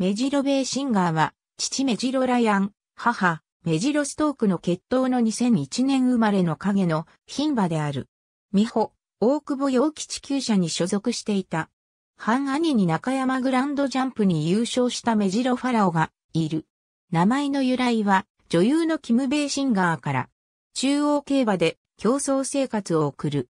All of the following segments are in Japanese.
メジロベーシンガーは、父メジロライアン、母、メジロストークの血統の2001年生まれの影の牝馬である。美穂、大久保陽吉厩舎に所属していた。半兄に中山グランドジャンプに優勝したメジロファラオがいる。名前の由来は女優のキム・ベーシンガーから。中央競馬で競争生活を送る。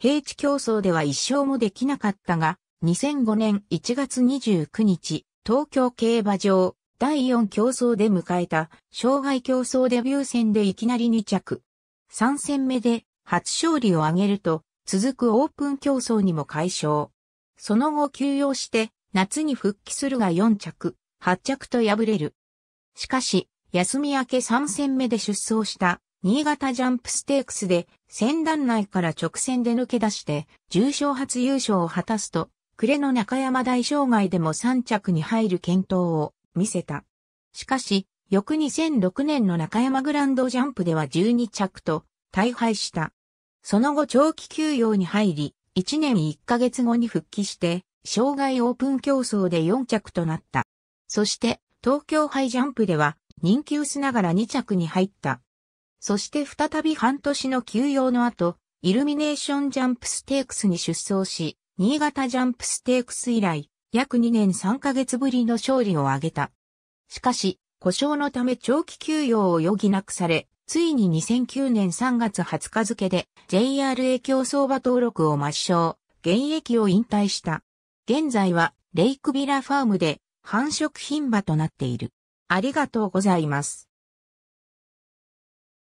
平地競争では一勝もできなかったが、2005年1月29日、東京競馬場第4競争で迎えた障害競争デビュー戦でいきなり2着。3戦目で初勝利を挙げると続くオープン競争にも解消。その後休養して夏に復帰するが4着、8着と敗れる。しかし、休み明け3戦目で出走した新潟ジャンプステークスで、戦団内から直線で抜け出して、重賞初優勝を果たすと、暮れの中山大障害でも3着に入る検討を見せた。しかし、翌2006年の中山グランドジャンプでは12着と大敗した。その後長期休養に入り、1年1ヶ月後に復帰して、障害オープン競争で4着となった。そして、東京ハイジャンプでは、人気薄ながら2着に入った。そして再び半年の休養の後、イルミネーションジャンプステークスに出走し、新潟ジャンプステークス以来、約2年3ヶ月ぶりの勝利を挙げた。しかし、故障のため長期休養を余儀なくされ、ついに2009年3月20日付で JRA 競争馬登録を抹消、現役を引退した。現在はレイクビラファームで繁殖品馬となっている。ありがとうございます。